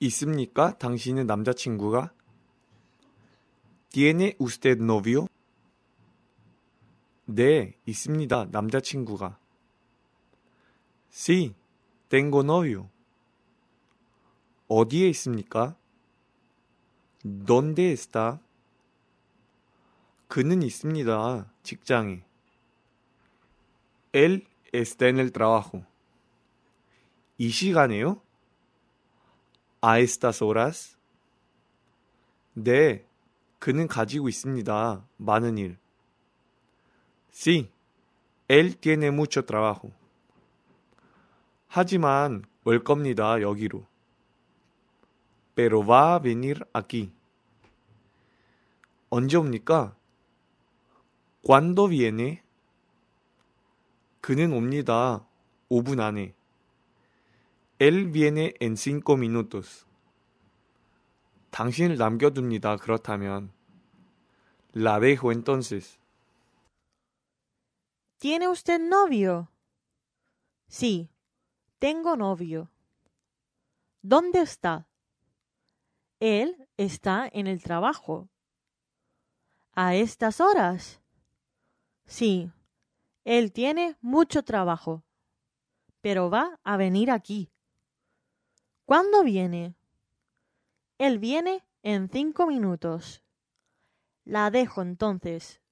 있습니까? 당신은 남자친구가? ¿Tiene usted novio? 네, 있습니다. 남자친구가. Sí, tengo novio. 어디에 있습니까? ¿Dónde está? 그는 있습니다. 직장에. Él está en el trabajo. 이 시간에요? a estas horas? 네, 그는 가지고 있습니다. 많은 일. Sí, él tiene mucho trabajo. 하지만 올 겁니다. 여기로. Pero va a venir aquí. 언제 옵니까? Cuando viene? 그는 옵니다. 5분 안에. Él viene en cinco minutos. 당신을 남겨둡니다. 그렇다면. La dejo entonces. ¿Tiene usted novio? Sí, tengo novio. ¿Dónde está? Él está en el trabajo. ¿A estas horas? Sí, él tiene mucho trabajo, pero va a venir aquí. ¿Cuándo viene? Él viene en cinco minutos. La dejo entonces.